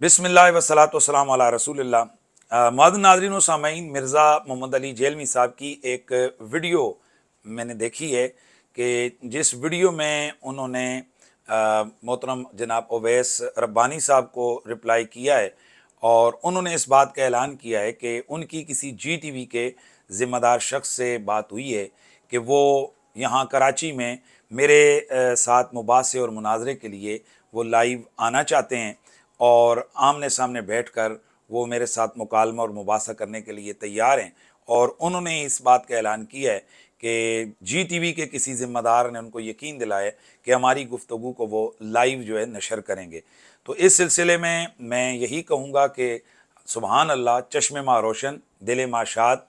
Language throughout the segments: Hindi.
बिसमिल्ल वसलात वसलाम रसूल मादन नाजरीन सामीन मिर्ज़ा मोहम्मद अली जेलमी साहब की एक वीडियो मैंने देखी है कि जिस वीडियो में उन्होंने मोहतरम जनाब ओवैस रब्बानी साहब को रिप्लाई किया है और उन्होंने इस बात का ऐलान किया है कि उनकी किसी जी टी वी के ज़िम्मेदार शख्स से बात हुई है कि वो यहाँ कराची में मेरे साथ मुबासे और मुनाजरे के लिए वो लाइव आना चाहते हैं और आमने सामने बैठकर वो मेरे साथ मुकालमा और मुबासा करने के लिए तैयार हैं और उन्होंने इस बात का ऐलान किया है कि जी टी वी के किसी ज़िम्मेदार ने उनको यकीन दिलाया कि हमारी गुफ्तु को वो लाइव जो है नशर करेंगे तो इस सिलसिले में मैं यही कहूँगा कि सुबहान अल्लाह चश्मे माँ रोशन दिल माँ शाद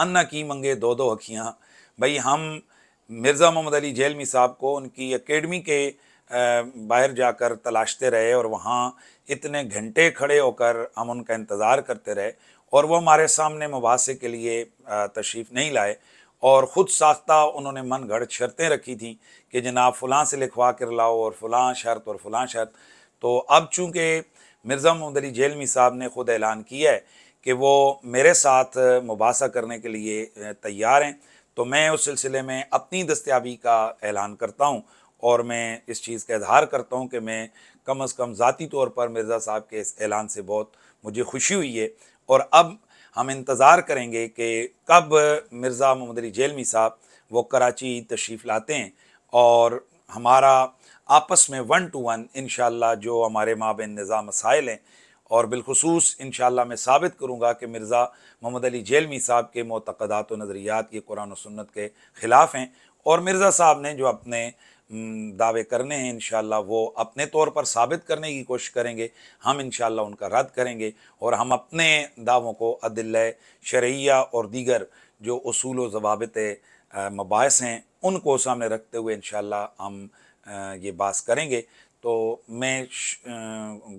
अन्ना की मंगे दो दो हखियाँ भाई हम मिर्ज़ा मोहम्मद अली जेलमी साहब को उनकी अकेडमी के बाहर जाकर तलाशते रहे और वहाँ इतने घंटे खड़े होकर हम उनका इंतज़ार करते रहे और वो हमारे सामने मुबासे के लिए तशरीफ़ नहीं लाए और ख़ुद साख्ता उन्होंने मन घड़ शर्तें रखी थी कि जनाब फ़लाँ से लिखवा कर लाओ और फ़लाँ शर्त और फ़लाँ शर्त तो अब चूँकि मिर्ज़ा मोहम्मद अली जेलमी साहब ने ख़ुद ऐलान किया है कि वो मेरे साथ मुबासा करने के लिए तैयार हैं तो मैं उस सिलसिले में अपनी दस्तियाबी का ऐलान करता हूँ और मैं इस चीज़ का इजहार करता हूँ कि मैं कम अज़ कम ज़ाती तौर पर मिर्ज़ा साहब के इस ऐलान से बहुत मुझे खुशी हुई है और अब हम इंतज़ार करेंगे कि कब मिर्ज़ा मोहम्मद अली जेलमी साहब वो कराची तशरीफ़ लाते हैं और हमारा आपस में वन टू वन इन जो हमारे माबे निज़ाम मसाइल हैं और बिलखसूस इन मैं साबित करूँगा कि मिर्ज़ा मोहम्मद अली जेलमी साहब के मतदात व नज़रियात ये कुरान सुन्नत के ख़िलाफ़ हैं और मिर्ज़ा साहब ने जो अपने दावे करने हैं इन वो अपने तौर पर साबित करने की कोशिश करेंगे हम इन उनका रद्द करेंगे और हम अपने दावों को अदिल शरिया और दीगर जो असूल जवाबत मबास हैं उनको सामने रखते हुए इनशाला हम ये बास करेंगे तो मैं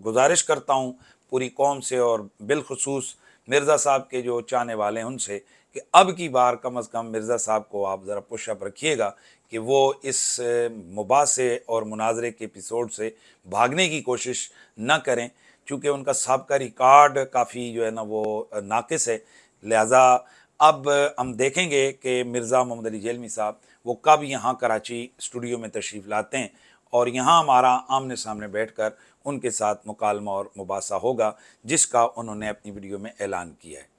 गुजारिश करता हूँ पूरी कौम से और बिलखसूस मिर्ज़ा साहब के जो चाहने वाले हैं उनसे कि अब की बार कम अज़ कम मिर्ज़ा साहब को आप ज़रा पुशअप रखिएगा कि वो इस मुबासे और मुनाजरे के एपिसोड से भागने की कोशिश ना करें चूँकि उनका सबका रिकॉर्ड काफ़ी जो है ना वो नाकस है लिहाजा अब हम देखेंगे कि मिर्ज़ा मोहम्मद अली जेलमी साहब वो कब यहाँ कराची स्टूडियो में तशरीफ़ लाते हैं और यहाँ हमारा आमने सामने बैठ कर उनके साथ मुकालमा और मुबासा होगा जिसका उन्होंने अपनी वीडियो में ऐलान किया है